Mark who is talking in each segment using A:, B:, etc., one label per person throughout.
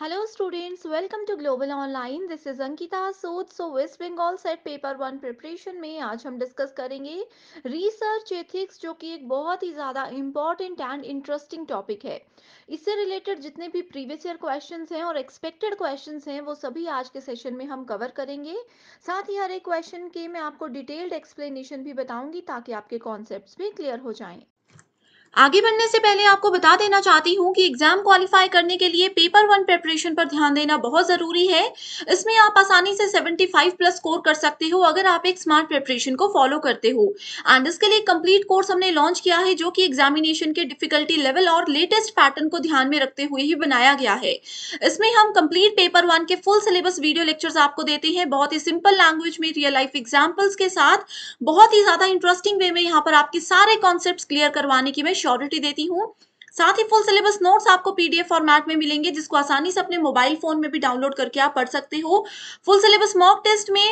A: Hello students welcome to global online this is Ankita Sood. So West Bengal SET paper one preparation में आज हम discuss करेंगे research ethics जो कि एक बहुत ही ज़्यादा इंपॉर्टेंट एंड इंटरेस्टिंग टॉपिक है इससे रिलेटेड जितने भी प्रीवियस ईयर क्वेश्चन हैं और एक्सपेक्टेड क्वेश्चन हैं वो सभी आज के सेशन में हम कवर करेंगे साथ ही हर एक क्वेश्चन के मैं आपको डिटेल्ड एक्सप्लेनेशन भी बताऊंगी ताकि आपके कॉन्सेप्ट भी क्लियर हो जाएं आगे बढ़ने से पहले आपको बता देना चाहती हूँ कि एग्जाम क्वालिफाई करने के लिए पेपर वन प्रेपरेशन पर ध्यान देना बहुत जरूरी है इसमें आप आसानी से 75 प्लस स्कोर कर सकते हो अगर आप एक स्मार्ट प्रेपरेशन को फॉलो करते हो एंड इसके लिए कंप्लीट कोर्स हमने लॉन्च किया है जो कि एग्जामिनेशन के डिफिकल्टी लेवल और लेटेस्ट पैटर्न को ध्यान में रखते हुए ही बनाया गया है इसमें हम कम्प्लीट पेपर वन के फुल सिलेबस वीडियो लेक्चर्स आपको देते हैं बहुत ही सिंपल लैंग्वेज में रियल लाइफ एग्जाम्पल्स के साथ बहुत ही ज्यादा इंटरेस्टिंग वे में यहाँ पर आपके सारे कॉन्सेप्ट क्लियर करवाने की मैं श्योरिटी देती हूँ साथ ही फुल सिलेबस नोट्स आपको पीडीएफ फॉर्मेट में मिलेंगे जिसको आसानी से अपने मोबाइल फोन में भी डाउनलोड करके आप पढ़ सकते हो फुल सिलेबस मॉक टेस्ट में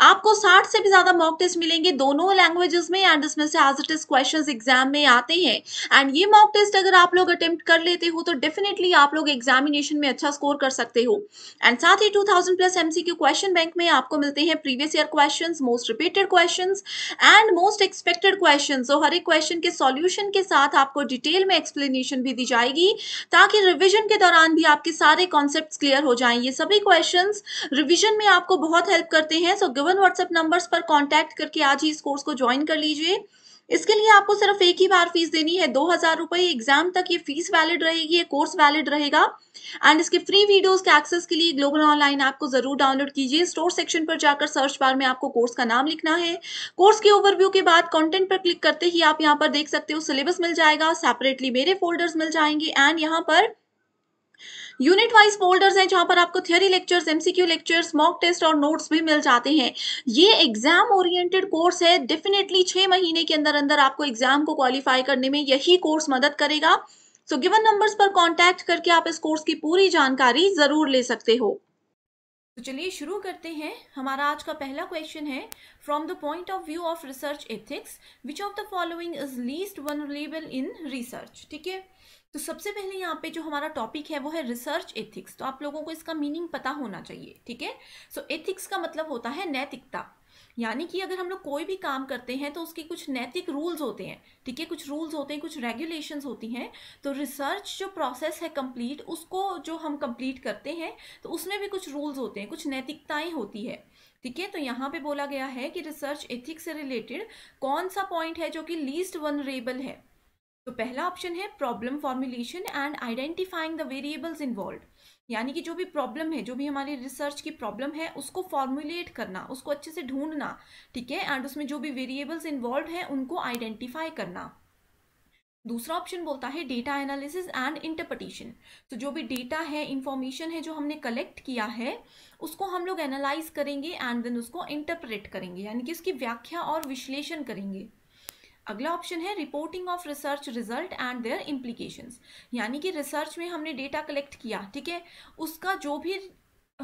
A: आपको 60 से भी ज्यादा मॉक टेस्ट मिलेंगे दोनों लैंग्वेजेस में एंड इसमें से as it is question exam में आते हैं एंड ये मॉक टेस्ट अगर आप लोग अटेम्प्ट कर लेते हो तो डेफिनेटली आप लोग एग्जामिनेशन में अच्छा स्कोर कर सकते हो एंड साथ ही 2000 प्लस एमसीक्यू क्वेश्चन बैंक में आपको मिलते हैं previous year question most repeated question and most expected question और हर एक क्वेश्चन के सोल्यूशन के साथ आपको डिटेल में एक्सप्लेनेशन भी दी जाएगी ताकि रिविजन के दौरान भी आपके सारे कॉन्सेप्ट क्लियर हो जाए ये सभी क्वेश्चन रिविजन में आपको बहुत हेल्प करते हैं so so, given WhatsApp numbers पर कॉन्टैक्ट करके आज ही इस कोर्स को ज्वाइन कर लीजिए इसके लिए आपको सिर्फ एक ही बार फीस देनी है दो हजार रुपए एग्जाम तक ये फीस वैलिड रहेगी ये कोर्स वैलिड रहेगा एंड इसके फ्री वीडियोस के एक्सेस के लिए ग्लोबल ऑनलाइन ऐप को जरूर डाउनलोड कीजिए स्टोर सेक्शन पर जाकर सर्च बार में आपको कोर्स का नाम लिखना है कोर्स के ओवरव्यू के बाद कंटेंट पर क्लिक करते ही आप यहाँ पर देख सकते हो सिलेबस मिल जाएगा सेपरेटली मेरे फोल्डर्स मिल जाएंगे एंड यहाँ पर यूनिट वाइज फोल्डर्स हैं जहां पर आपको theory lectures MCQ lectures mock test और नोट्स भी मिल जाते हैं ये एग्जाम ओरिएंटेड कोर्स है डेफिनेटली छह महीने के अंदर अंदर आपको एग्जाम को क्वालिफाई करने में यही कोर्स मदद करेगा सो गिवन नंबर्स पर कॉन्टेक्ट करके आप इस कोर्स की पूरी जानकारी जरूर ले सकते हो तो चलिए शुरू करते हैं हमारा आज का पहला क्वेश्चन है from the point of view of research ethics which of the following is least vulnerable in research ठीक है तो सबसे पहले यहाँ पे जो हमारा टॉपिक है वो है रिसर्च एथिक्स तो आप लोगों को इसका मीनिंग पता होना चाहिए ठीक है सो एथिक्स का मतलब होता है नैतिकता यानी कि अगर हम लोग कोई भी काम करते हैं तो उसके कुछ नैतिक रूल्स होते हैं ठीक है कुछ रूल्स होते हैं कुछ रेगुलेशंस होती हैं तो रिसर्च जो प्रोसेस है कंप्लीट उसको जो हम कंप्लीट करते हैं तो उसमें भी कुछ रूल्स होते हैं कुछ नैतिकताएं होती है ठीक है तो यहाँ पे बोला गया है कि रिसर्च एथिक्स से रिलेटेड कौन सा पॉइंट है जो कि लीस्ट वनरेबल है तो पहला ऑप्शन है problem formulation and identifying the variables involved यानी कि जो भी प्रॉब्लम है जो भी हमारी रिसर्च की प्रॉब्लम है उसको फॉर्मुलेट करना उसको अच्छे से ढूंढना ठीक है एंड उसमें जो भी वेरिएबल्स इन्वॉल्व हैं उनको आइडेंटिफाई करना दूसरा ऑप्शन बोलता है डेटा एनालिसिस एंड इंटरप्रटेशन तो जो भी डेटा है इंफॉर्मेशन है जो हमने कलेक्ट किया है उसको हम लोग एनालाइज करेंगे एंड देन उसको इंटरप्रेट करेंगे यानी कि उसकी व्याख्या और विश्लेषण करेंगे अगला ऑप्शन है reporting of research result and their implications यानी कि रिसर्च में हमने डेटा कलेक्ट किया ठीक है उसका जो भी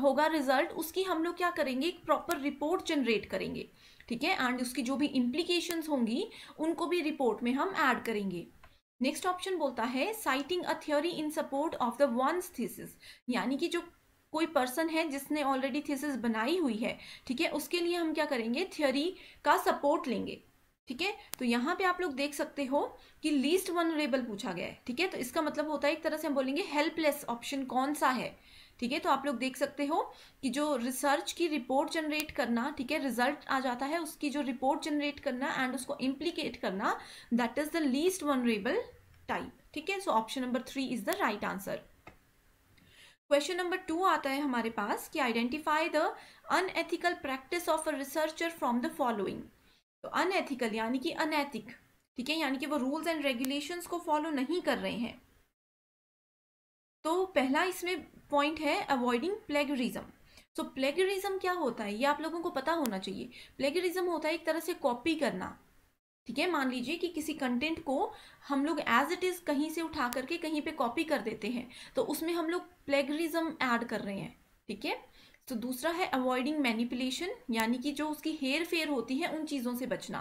A: होगा रिजल्ट उसकी हम लोग क्या करेंगे एक प्रॉपर रिपोर्ट जनरेट करेंगे ठीक है एंड उसकी जो भी इम्प्लीकेशंस होंगी उनको भी रिपोर्ट में हम ऐड करेंगे नेक्स्ट ऑप्शन बोलता है citing a theory in support of the one's thesis यानी कि जो कोई पर्सन है जिसने ऑलरेडी थीसिस बनाई हुई है ठीक है उसके लिए हम क्या करेंगे थ्योरी का सपोर्ट लेंगे ठीक है तो यहाँ पे आप लोग देख सकते हो कि लीस्ट वनरेबल पूछा गया है ठीक है तो इसका मतलब होता है एक तरह से हम बोलेंगे हेल्पलेस ऑप्शन कौन सा है ठीक है तो आप लोग देख सकते हो कि जो रिसर्च की रिपोर्ट जनरेट करना ठीक है रिजल्ट आ जाता है उसकी जो रिपोर्ट जनरेट करना एंड उसको इम्प्लीकेट करना that is the least vulnerable type ठीक है so option number three is the right answer question number two आता है हमारे पास कि identify the unethical practice of a researcher from the following तो अनएथिकल यानी कि अनैतिक ठीक है यानी कि वो रूल्स एंड रेगुलेशंस को फॉलो नहीं कर रहे हैं तो पहला इसमें पॉइंट है अवॉइडिंग प्लेगरिज्म सो प्लेगरिज्म क्या होता है ये आप लोगों को पता होना चाहिए प्लेगरिज्म होता है एक तरह से कॉपी करना ठीक है मान लीजिए कि किसी कंटेंट को हम लोग एज इट इज़ कहीं से उठा करके कहीं पे कॉपी कर देते हैं तो उसमें हम लोग प्लेगरिज्म ऐड कर रहे हैं ठीक है तो दूसरा है अवॉइडिंग मैनिपुलेशन यानी कि जो उसकी हेयर फेयर होती है उन चीज़ों से बचना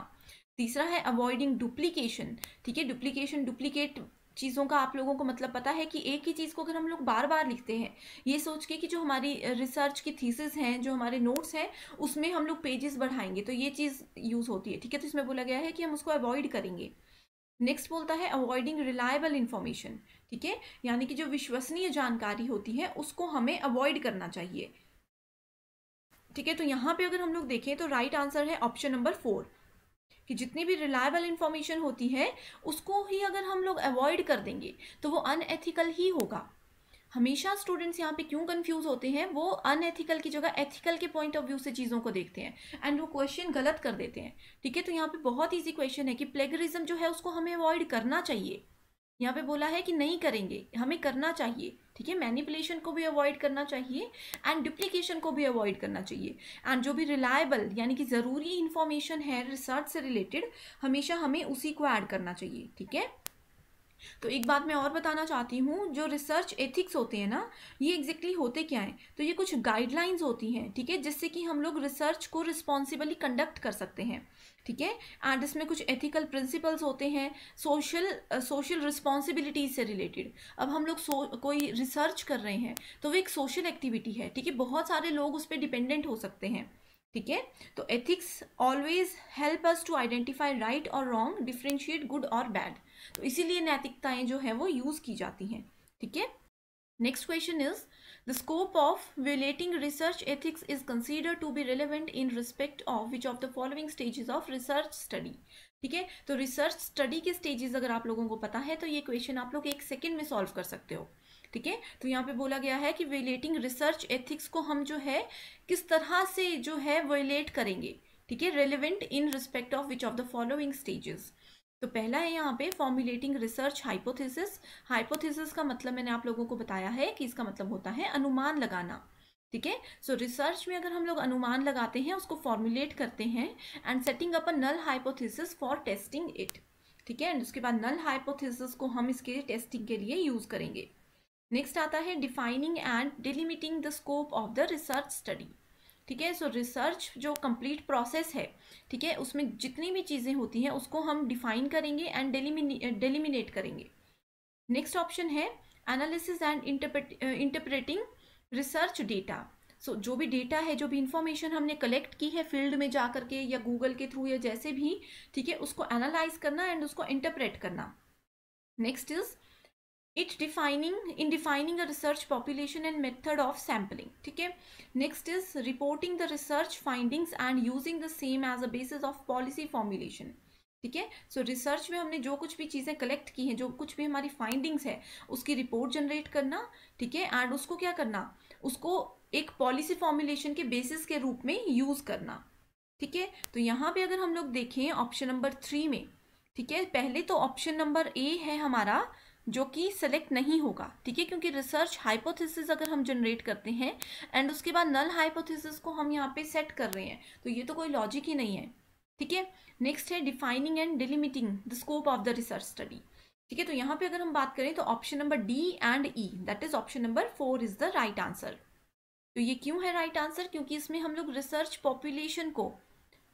A: तीसरा है अवॉइडिंग डुप्लीकेशन ठीक है डुप्लीकेशन डुप्लीकेट चीज़ों का आप लोगों को मतलब पता है कि एक ही चीज़ को अगर हम लोग बार बार लिखते हैं ये सोच के कि जो हमारी रिसर्च की थीसिस हैं जो हमारे नोट्स हैं उसमें हम लोग पेजेस बढ़ाएंगे तो ये चीज़ यूज़ होती है ठीक है तो इसमें बोला गया है कि हम उसको अवॉइड करेंगे नेक्स्ट बोलता है अवॉइडिंग रिलायबल इन्फॉर्मेशन ठीक है यानी कि जो विश्वसनीय जानकारी होती है उसको हमें अवॉइड करना चाहिए ठीक है तो यहाँ पे अगर हम लोग देखें तो राइट आंसर है ऑप्शन नंबर फोर कि जितनी भी रिलायबल इंफॉर्मेशन होती है उसको ही अगर हम लोग अवॉइड कर देंगे तो वो अनएथिकल ही होगा हमेशा स्टूडेंट्स यहाँ पे क्यों कंफ्यूज होते हैं वो अनएथिकल की जगह एथिकल के पॉइंट ऑफ व्यू से चीज़ों को देखते हैं एंड वो क्वेश्चन गलत कर देते हैं ठीक है तो यहाँ पे बहुत इजी क्वेश्चन है कि प्लेगरिज्म जो है उसको हमें अवॉइड करना चाहिए यहाँ पे बोला है कि नहीं करेंगे हमें करना चाहिए ठीक है मैनिपुलेशन को भी अवॉइड करना चाहिए एंड डुप्लीकेशन को भी अवॉइड करना चाहिए एंड जो भी रिलायबल यानी कि ज़रूरी इन्फॉर्मेशन है रिसर्च से रिलेटेड हमेशा हमें उसी को ऐड करना चाहिए ठीक है तो एक बात मैं और बताना चाहती हूँ जो रिसर्च एथिक्स होते हैं ना ये एग्जैक्टली exactly होते क्या हैं तो ये कुछ गाइडलाइंस होती हैं ठीक है जिससे कि हम लोग रिसर्च को रिस्पॉन्सिबली कंडक्ट कर सकते हैं ठीक है एंड इसमें कुछ एथिकल प्रिंसिपल्स होते हैं सोशल सोशल रिस्पॉन्सिबिलिटीज से रिलेटेड अब हम लोग सो कोई रिसर्च कर रहे हैं तो वो एक सोशल एक्टिविटी है ठीक है बहुत सारे लोग उस पर डिपेंडेंट हो सकते हैं ठीक है तो ethics always help us to identify right और रॉन्ग डिफ्रेंशिएट गुड और बैड तो इसीलिए नैतिकताएं जो है वो यूज़ की जाती हैं ठीक है next question is The scope of relating research ethics is considered to be relevant in respect of which of the following stages of research study. ठीक है तो रिसर्च स्टडी के स्टेजेस अगर आप लोगों को पता है तो ये क्वेश्चन आप लोग एक सेकंड में सॉल्व कर सकते हो ठीक है तो यहाँ पे बोला गया है कि वेलेटिंग रिसर्च एथिक्स को हम जो है किस तरह से जो है वेलेट करेंगे ठीक है relevant in respect of which of the following stages तो पहला है यहाँ पे फॉर्मुलेटिंग रिसर्च हाइपोथेसिस हाइपोथेसिस का मतलब मैंने आप लोगों को बताया है कि इसका मतलब होता है अनुमान लगाना ठीक है सो रिसर्च में अगर हम लोग अनुमान लगाते हैं उसको फॉर्मुलेट करते हैं and setting up a null hypothesis for testing it ठीक है एंड उसके बाद नल हाइपोथेसिस को हम इसके टेस्टिंग के लिए यूज़ करेंगे नेक्स्ट आता है defining and delimiting the scope of the research study ठीक है सो रिसर्च जो कंप्लीट प्रोसेस है ठीक है उसमें जितनी भी चीज़ें होती हैं उसको हम डिफाइन करेंगे एंड डेलीमिनेट करेंगे नेक्स्ट ऑप्शन है analysis and interpreting research data so जो भी डेटा है जो भी इंफॉर्मेशन हमने कलेक्ट की है फील्ड में जा कर के या गूगल के थ्रू या जैसे भी ठीक है उसको एनालाइज करना एंड उसको इंटरप्रेट करना next is it defining in defining a research population and method of sampling ठीक है next is reporting the research findings and using the same as a basis of policy formulation ठीक है so research में हमने जो कुछ भी चीज़ें कलेक्ट की हैं जो कुछ भी हमारी फाइंडिंग्स है उसकी रिपोर्ट जनरेट करना ठीक है एंड उसको क्या करना उसको एक पॉलिसी फॉर्मुलेशन के बेसिस के रूप में यूज़ करना ठीक है तो यहाँ पे अगर हम लोग देखें ऑप्शन नंबर थ्री में ठीक है पहले तो ऑप्शन नंबर ए है हमारा जो कि सेलेक्ट नहीं होगा ठीक है क्योंकि रिसर्च हाइपोथेसिस अगर हम जनरेट करते हैं एंड उसके बाद नल हाइपोथेसिस को हम यहाँ पे सेट कर रहे हैं तो ये तो कोई लॉजिक ही नहीं है ठीक है नेक्स्ट है defining and delimiting the scope of the research study ठीक है तो यहाँ पे अगर हम बात करें तो option number D and E that is option number four is the right answer तो ये क्यों है राइट right आंसर क्योंकि इसमें हम लोग रिसर्च पॉपुलेशन को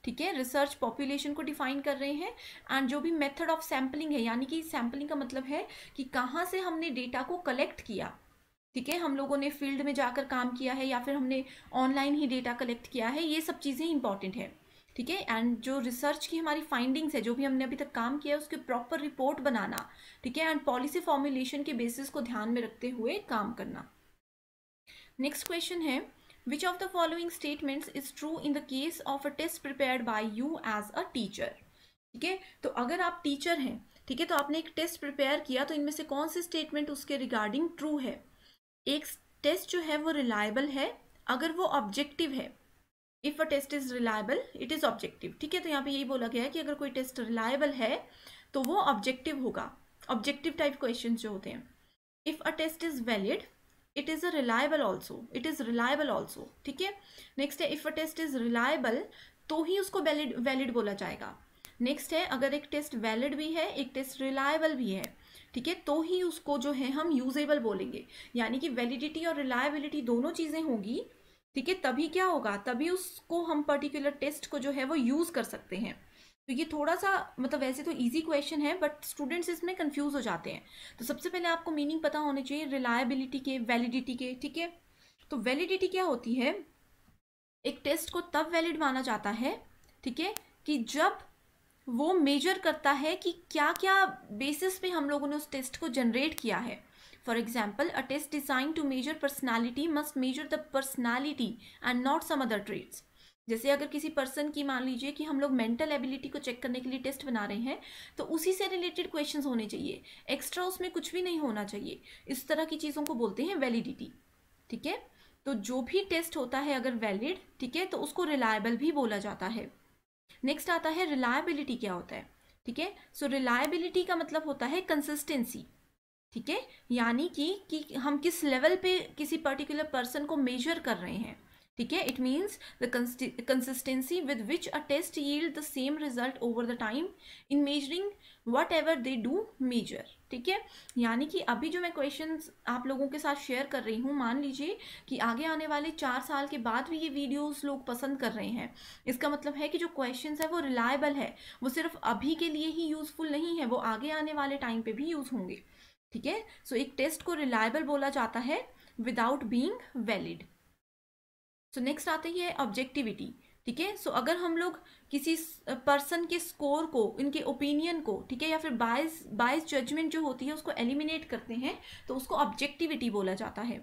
A: ठीक है रिसर्च पॉपुलेशन को डिफाइन कर रहे हैं एंड जो भी मेथड ऑफ सैम्पलिंग है यानी कि सैम्पलिंग का मतलब है कि कहाँ से हमने डेटा को कलेक्ट किया ठीक है हम लोगों ने फील्ड में जाकर काम किया है या फिर हमने ऑनलाइन ही डेटा कलेक्ट किया है ये सब चीज़ें इंपॉर्टेंट है ठीक है एंड जो रिसर्च की हमारी फाइंडिंग्स है जो भी हमने अभी तक काम किया है उसके प्रॉपर रिपोर्ट बनाना ठीक है एंड पॉलिसी फॉर्मुलेशन के बेसिस को ध्यान में रखते हुए काम करना नेक्स्ट क्वेश्चन है which of the following statement is true in the case of a test prepare by you as a teacher ठीक है तो अगर आप टीचर हैं ठीक है तो आपने एक टेस्ट प्रिपेयर किया तो इनमें से कौन से स्टेटमेंट उसके रिगार्डिंग ट्रू है एक टेस्ट जो है वो रिलायबल है अगर वो ऑब्जेक्टिव है if a test is reliable it is objective ठीक है तो यहाँ पे यही बोला गया है कि अगर कोई टेस्ट रिलायबल है तो वो ऑब्जेक्टिव होगा ऑब्जेक्टिव टाइप क्वेश्चन जो होते हैं if a test is valid it is a reliable also it is reliable also ठीक है नेक्स्ट है if a test is reliable तो ही उसको वैलिड वैलिड बोला जाएगा नेक्स्ट है अगर एक टेस्ट वैलिड भी है एक टेस्ट रिलायबल भी है ठीक है तो ही उसको जो है हम यूजेबल बोलेंगे यानी कि वैलिडिटी और रिलायबिलिटी दोनों चीज़ें होगी ठीक है तभी क्या होगा तभी उसको हम पर्टिकुलर टेस्ट को जो है वो यूज़ कर सकते हैं तो ये थोड़ा सा मतलब वैसे तो इजी क्वेश्चन है बट स्टूडेंट्स इसमें कंफ्यूज हो जाते हैं तो सबसे पहले आपको मीनिंग पता होने चाहिए रिलायबिलिटी के वैलिडिटी के ठीक है तो वैलिडिटी क्या होती है एक टेस्ट को तब वैलिड माना जाता है ठीक है कि जब वो मेजर करता है कि क्या क्या बेसिस पे हम लोगों ने उस टेस्ट को जनरेट किया है for example a test design to measure personality must measure the personality and not some other traits जैसे अगर किसी पर्सन की मान लीजिए कि हम लोग मेंटल एबिलिटी को चेक करने के लिए टेस्ट बना रहे हैं तो उसी से रिलेटेड क्वेश्चन होने चाहिए एक्स्ट्रा उसमें कुछ भी नहीं होना चाहिए इस तरह की चीज़ों को बोलते हैं वैलिडिटी ठीक है तो जो भी टेस्ट होता है अगर वैलिड ठीक है तो उसको रिलायबल भी बोला जाता है नेक्स्ट आता है रिलायबिलिटी क्या होता है ठीक है सो रिलायबिलिटी का मतलब होता है कंसिस्टेंसी ठीक है यानी कि कि हम किस लेवल पे किसी पर्टिकुलर पर्सन को मेजर कर रहे हैं ठीक है it means the consistency with which a test yield the same result over the time in measuring whatever they do measure ठीक है यानी कि अभी जो मैं क्वेश्चन आप लोगों के साथ शेयर कर रही हूँ मान लीजिए कि आगे आने वाले चार साल के बाद भी ये वीडियोस लोग पसंद कर रहे हैं इसका मतलब है कि जो क्वेश्चन है वो रिलायबल है वो सिर्फ अभी के लिए ही यूज़फुल नहीं है वो आगे आने वाले टाइम पर भी यूज़ होंगे ठीक है सो एक टेस्ट को रिलायबल बोला जाता है without being valid so next आते ही है ऑब्जेक्टिविटी ठीक है सो अगर हम लोग किसी पर्सन के स्कोर को इनके ओपिनियन को ठीक है या फिर बाइस बाइस जजमेंट जो होती है उसको एलिमिनेट करते हैं तो उसको ऑब्जेक्टिविटी बोला जाता है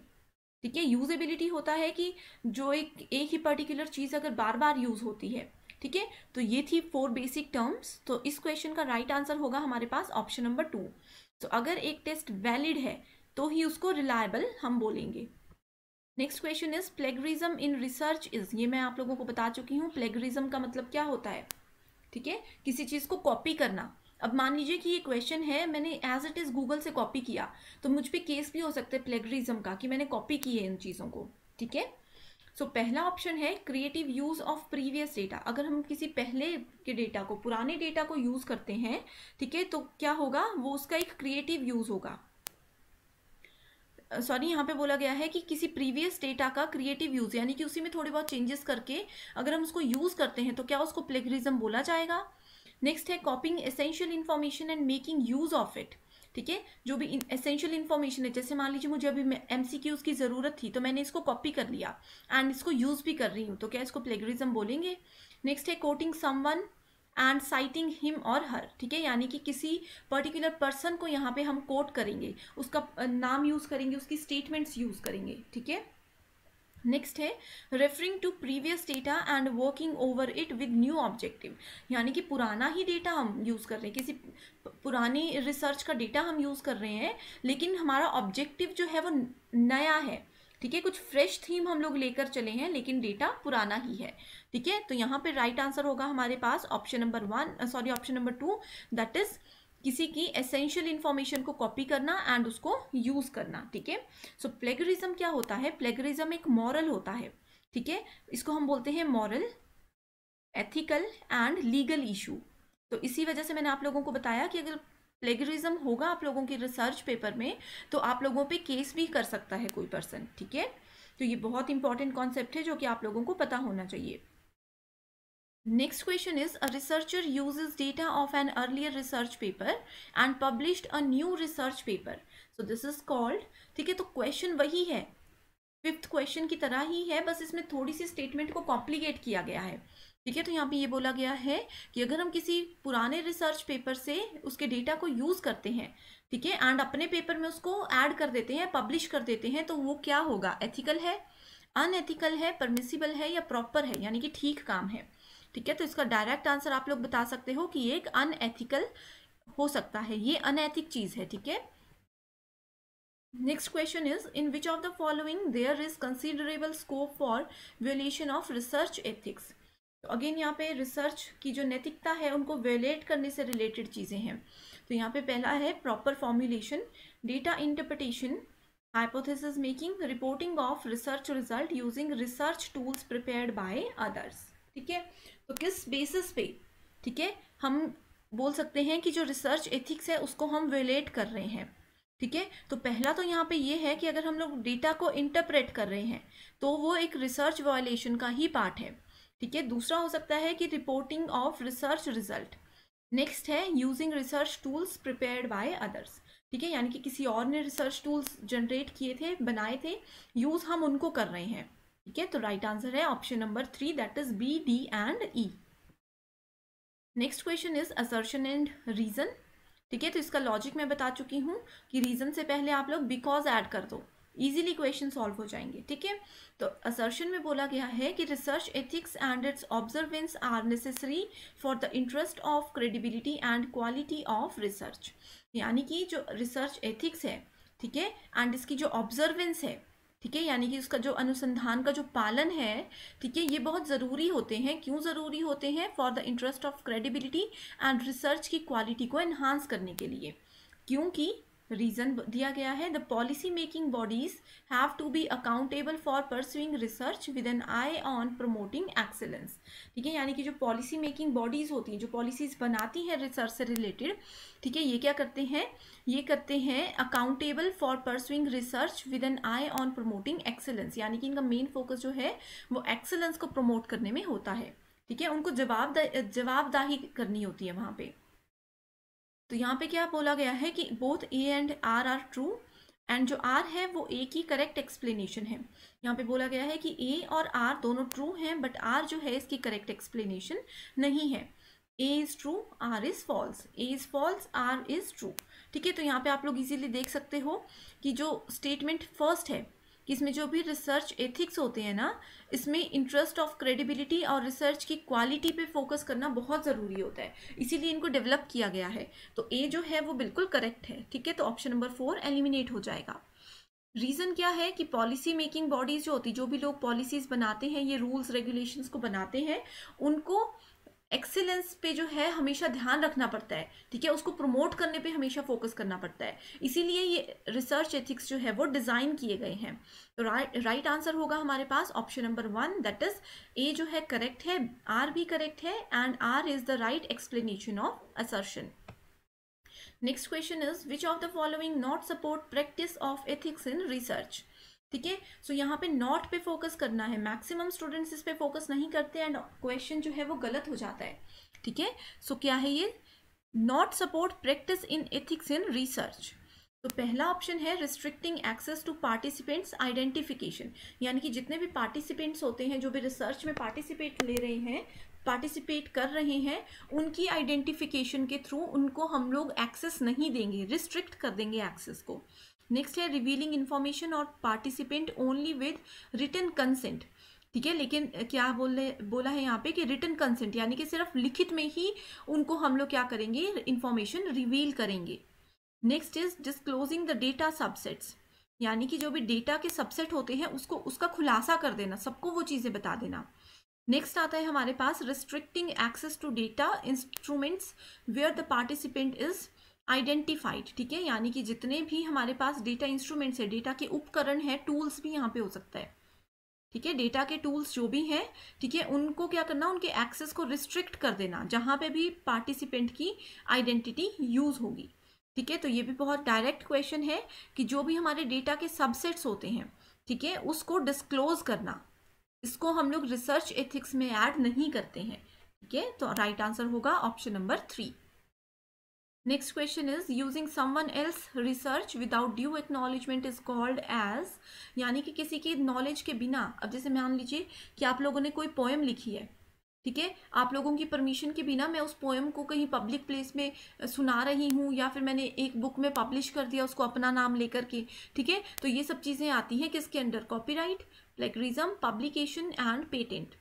A: ठीक है यूजेबिलिटी होता है कि जो एक एक ही पर्टिकुलर चीज़ अगर बार बार यूज़ होती है ठीक है तो ये थी फोर बेसिक टर्म्स तो इस क्वेश्चन का राइट right आंसर होगा हमारे पास ऑप्शन नंबर टू तो अगर एक टेस्ट वैलिड है तो ही उसको रिलायबल हम बोलेंगे next question is plagiarism in research is ये मैं आप लोगों को बता चुकी हूँ प्लेगरिज्म का मतलब क्या होता है ठीक है किसी चीज़ को कॉपी करना अब मान लीजिए कि ये क्वेश्चन है मैंने एज इट इज़ गूगल से कॉपी किया तो मुझ पर केस भी हो सकता है प्लेगरिज्म का कि मैंने कॉपी की है इन चीज़ों को ठीक है सो पहला ऑप्शन है creative use of previous data अगर हम किसी पहले के डेटा को पुराने डेटा को यूज़ करते हैं ठीक है तो क्या होगा वो उसका एक क्रिएटिव यूज़ होगा सॉरी यहाँ पे बोला गया है कि किसी प्रीवियस डेटा का क्रिएटिव यूज़ यानी कि उसी में थोड़े बहुत चेंजेस करके अगर हम उसको यूज़ करते हैं तो क्या उसको प्लेगरिज्म बोला जाएगा नेक्स्ट है copying essential information and making use of it ठीक है जो भी एसेंशियल इन्फॉर्मेशन है जैसे मान लीजिए मुझे अभी एम सी क्यूज़ की ज़रूरत थी तो मैंने इसको कॉपी कर लिया एंड इसको यूज़ भी कर रही हूँ तो क्या इसको प्लेगरिज्म बोलेंगे नेक्स्ट है quoting someone and citing him और हर ठीक है यानी कि किसी पर्टिकुलर पर्सन को यहाँ पे हम कोट करेंगे उसका नाम यूज़ करेंगे उसकी स्टेटमेंट्स यूज़ करेंगे ठीक है नेक्स्ट है referring to previous data and working over it with new objective यानी कि पुराना ही डेटा हम यूज़ कर रहे हैं किसी पुरानी रिसर्च का डेटा हम यूज़ कर रहे हैं लेकिन हमारा ऑब्जेक्टिव जो है वो नया है ठीक है कुछ फ्रेश थीम हम लोग लेकर चले हैं लेकिन डेटा पुराना ही है ठीक है तो यहाँ पे राइट आंसर होगा हमारे पास option number one sorry option number two that is किसी की एसेंशियल इन्फॉर्मेशन को कॉपी करना एंड उसको यूज़ करना ठीक है सो प्लेगरिज्म क्या होता है प्लेगरिज्म एक मॉरल होता है ठीक है इसको हम बोलते हैं moral ethical and legal issue तो इसी वजह से मैंने आप लोगों को बताया कि अगर प्लेगरिज्म होगा आप लोगों के रिसर्च पेपर में तो आप लोगों पे केस भी कर सकता है कोई पर्सन ठीक है तो ये बहुत इंपॉर्टेंट कॉन्सेप्ट है जो कि आप लोगों को पता होना चाहिए next question is a researcher use data of an earlier research paper and published a new research paper so this is called ठीक है तो क्वेश्चन वही है फिफ्थ क्वेश्चन की तरह ही है बस इसमें थोड़ी सी स्टेटमेंट को कॉम्प्लिकेट किया गया है ठीक है तो यहाँ पे ये बोला गया है कि अगर हम किसी पुराने रिसर्च पेपर से उसके डेटा को यूज़ करते हैं ठीक है एंड अपने पेपर में उसको ऐड कर देते हैं पब्लिश कर देते हैं तो वो क्या होगा एथिकल है अनएथिकल है परमिसिबल है या प्रॉपर है यानी कि ठीक काम है ठीक है तो इसका डायरेक्ट आंसर आप लोग बता सकते हो कि ये एक अनएथिकल हो सकता है ये अनैथिक चीज़ है ठीक है next question is in which of the following there is considerable scope for violation of research ethics तो अगेन यहाँ पे रिसर्च की जो नैतिकता है उनको वेलेट करने से रिलेटेड चीज़ें हैं तो यहाँ पे पहला है proper formulation data interpretation hypothesis making reporting of research result using research tools prepared by others ठीक है तो किस बेसिस पे ठीक है हम बोल सकते हैं कि जो रिसर्च एथिक्स है उसको हम वेलेट कर रहे हैं ठीक है तो पहला तो यहाँ पे ये है कि अगर हम लोग डेटा को इंटरप्रेट कर रहे हैं तो वो एक रिसर्च वायलेशन का ही पार्ट है ठीक है दूसरा हो सकता है कि reporting of research result next है using research tools prepared by others ठीक है यानी कि किसी और ने रिसर्च टूल्स जनरेट किए थे बनाए थे यूज़ हम उनको कर रहे हैं ठीक है तो राइट right आंसर है option number three that is B D and E next question is assertion and reason ठीक है तो इसका लॉजिक मैं बता चुकी हूँ कि रीज़न से पहले आप लोग बिकॉज ऐड कर दो इजीली क्वेश्चन सॉल्व हो जाएंगे ठीक है तो असर्शन में बोला गया है कि research ethics and its observance are necessary for the interest of credibility and quality of research यानी कि जो रिसर्च एथिक्स है ठीक है एंड इसकी जो ऑब्जर्वेंस है ठीक है यानी कि उसका जो अनुसंधान का जो पालन है ठीक है ये बहुत ज़रूरी होते हैं क्यों ज़रूरी होते हैं for the interest of credibility and research की क्वालिटी को एनहांस करने के लिए क्योंकि रीज़न दिया गया है the policy making bodies have to be accountable for pursuing research with an eye on promoting excellence ठीक है यानी कि जो पॉलिसी मेकिंग बॉडीज़ होती हैं जो पॉलिसीज़ बनाती हैं रिसर्च से रिलेटेड ठीक है ये क्या करते हैं ये करते हैं accountable for pursuing research with an eye on promoting excellence यानी कि इनका मेन फोकस जो है वो एक्सेलेंस को प्रमोट करने में होता है ठीक है उनको जवाब जवाबदाही करनी होती है वहाँ पर तो यहाँ पे क्या बोला गया है कि both A and R are true and जो आर है वो ए की करेक्ट एक्सप्लेनेशन है यहाँ पे बोला गया है कि ए और आर दोनों ट्रू हैं बट आर जो है इसकी करेक्ट एक्सप्लेनेशन नहीं है A is true R is false A is false R is true ठीक है तो यहाँ पे आप लोग इजीली देख सकते हो कि जो स्टेटमेंट फर्स्ट है कि इसमें जो भी रिसर्च एथिक्स होते हैं ना इसमें इंटरेस्ट ऑफ क्रेडिबिलिटी और रिसर्च की क्वालिटी पे फोकस करना बहुत ज़रूरी होता है इसीलिए इनको डेवलप किया गया है तो ए जो है वो बिल्कुल करेक्ट है ठीक है तो ऑप्शन नंबर फोर एलिमिनेट हो जाएगा रीज़न क्या है कि पॉलिसी मेकिंग बॉडीज़ जो होती जो भी लोग पॉलिसीज़ बनाते हैं ये रूल्स रेगुलेशंस को बनाते हैं उनको एक्सेलेंस पे जो है हमेशा ध्यान रखना पड़ता है ठीक है उसको प्रमोट करने पे हमेशा फोकस करना पड़ता है इसीलिए ये रिसर्च एथिक्स जो है वो डिज़ाइन किए गए हैं तो राइट राइट आंसर होगा हमारे पास option number one that is A जो है करेक्ट है आर भी करेक्ट है and R is the right explanation of assertion next question is which of the following not support practice of ethics in research ठीक है सो यहाँ पे not पे फोकस करना है मैक्सिमम स्टूडेंट्स इस पे फोकस नहीं करते एंड क्वेश्चन जो है वो गलत हो जाता है ठीक है सो क्या है ये not support practice in ethics in research तो पहला ऑप्शन है restricting access to participants identification यानी कि जितने भी पार्टिसिपेंट्स होते हैं जो भी रिसर्च में पार्टिसिपेट ले रहे हैं पार्टिसिपेट कर रहे हैं उनकी आइडेंटिफिकेशन के थ्रू उनको हम लोग एक्सेस नहीं देंगे रिस्ट्रिक्ट कर देंगे एक्सेस को नेक्स्ट है रिवीलिंग इन्फॉर्मेशन और participant only with return consent ठीक है लेकिन क्या बोले बोला है यहाँ पे कि रिटर्न कंसेंट यानी कि सिर्फ लिखित में ही उनको हम लोग क्या करेंगे इन्फॉर्मेशन रिवील करेंगे next is disclosing the data subsets यानी कि जो भी डेटा के सबसेट होते हैं उसको उसका खुलासा कर देना सबको वो चीज़ें बता देना नेक्स्ट आता है हमारे पास restricting access to data instruments where the participant is identified ठीक है यानी कि जितने भी हमारे पास डेटा इंस्ट्रूमेंट्स है डेटा के उपकरण है टूल्स भी यहाँ पे हो सकता है ठीक है डेटा के टूल्स जो भी हैं ठीक है उनको क्या करना उनके एक्सेस को रिस्ट्रिक्ट कर देना जहाँ पे भी पार्टिसिपेंट की आइडेंटिटी यूज़ होगी ठीक है तो ये भी बहुत डायरेक्ट क्वेश्चन है कि जो भी हमारे डेटा के सबसेट्स होते हैं ठीक है उसको डिस्क्लोज करना इसको हम लोग रिसर्च एथिक्स में ऐड नहीं करते हैं ठीक है तो राइट आंसर होगा option number three Next question is using someone else research without due acknowledgement is called as यानी कि किसी की नॉलेज के बिना अब जैसे मान लीजिए कि आप लोगों ने कोई पोएम लिखी है ठीक है आप लोगों की परमिशन के बिना मैं उस पोएम को कहीं पब्लिक प्लेस में सुना रही हूँ या फिर मैंने एक बुक में पब्लिश कर दिया उसको अपना नाम लेकर के ठीक है तो ये सब चीज़ें आती हैं किसके under copyright plagiarism publication and patent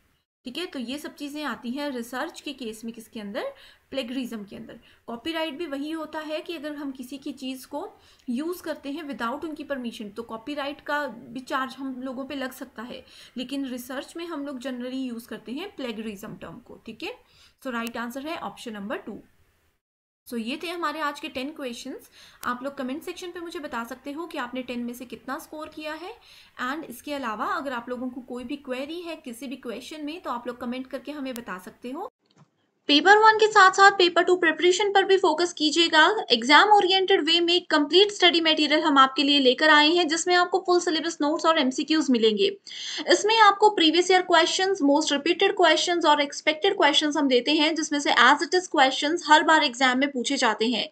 A: ठीक है तो ये सब चीज़ें आती हैं रिसर्च के केस में किसके अंदर प्लेगरिज्म के अंदर कॉपीराइट भी वही होता है कि अगर हम किसी की चीज़ को यूज़ करते हैं विदाउट उनकी परमिशन तो कॉपीराइट का भी चार्ज हम लोगों पे लग सकता है लेकिन रिसर्च में हम लोग जनरली यूज़ करते हैं प्लेगरिज्म टर्म को ठीक है सो राइट आंसर है ऑप्शन नंबर टू सो ये थे हमारे आज के टेन क्वेश्चंस आप लोग कमेंट सेक्शन पे मुझे बता सकते हो कि आपने टेन में से कितना स्कोर किया है एंड इसके अलावा अगर आप लोगों को कोई भी क्वेरी है किसी भी क्वेश्चन में तो आप लोग कमेंट करके हमें बता सकते हो पेपर वन के साथ साथ पेपर टू प्रिपरेशन पर भी फोकस कीजिएगा एग्जाम ओरिएंटेड वे में कंप्लीट स्टडी मटेरियल हम आपके लिए लेकर आए हैं जिसमें आपको फुल सिलेबस नोट्स और एमसीक्यूज मिलेंगे इसमें आपको previous year question most repeated question और एक्सपेक्टेड क्वेश्चन हम देते हैं जिसमें से एज इट इज क्वेश्चन हर बार एग्जाम में पूछे जाते हैं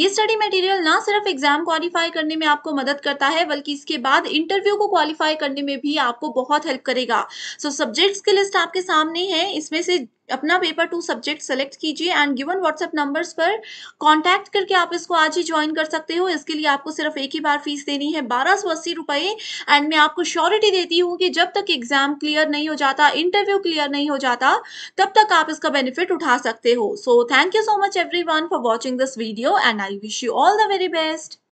A: ये स्टडी मेटीरियल ना सिर्फ एग्जाम क्वालिफाई करने में आपको मदद करता है बल्कि इसके बाद इंटरव्यू को क्वालिफाई करने में भी आपको बहुत हेल्प करेगा सो सब्जेक्ट्स की लिस्ट आपके सामने है इसमें से अपना पेपर टू सब्जेक्ट सेलेक्ट कीजिए एंड गिवन व्हाट्सएप नंबर्स पर कांटेक्ट करके आप इसको आज ही ज्वाइन कर सकते हो इसके लिए आपको सिर्फ एक ही बार फीस देनी है बारह सौ अस्सी रुपये एंड मैं आपको श्योरिटी देती हूँ कि जब तक एग्जाम क्लियर नहीं हो जाता इंटरव्यू क्लियर नहीं हो जाता तब तक आप इसका बेनिफिट उठा सकते हो so thank you so much every for watching this video and I wish you all the very best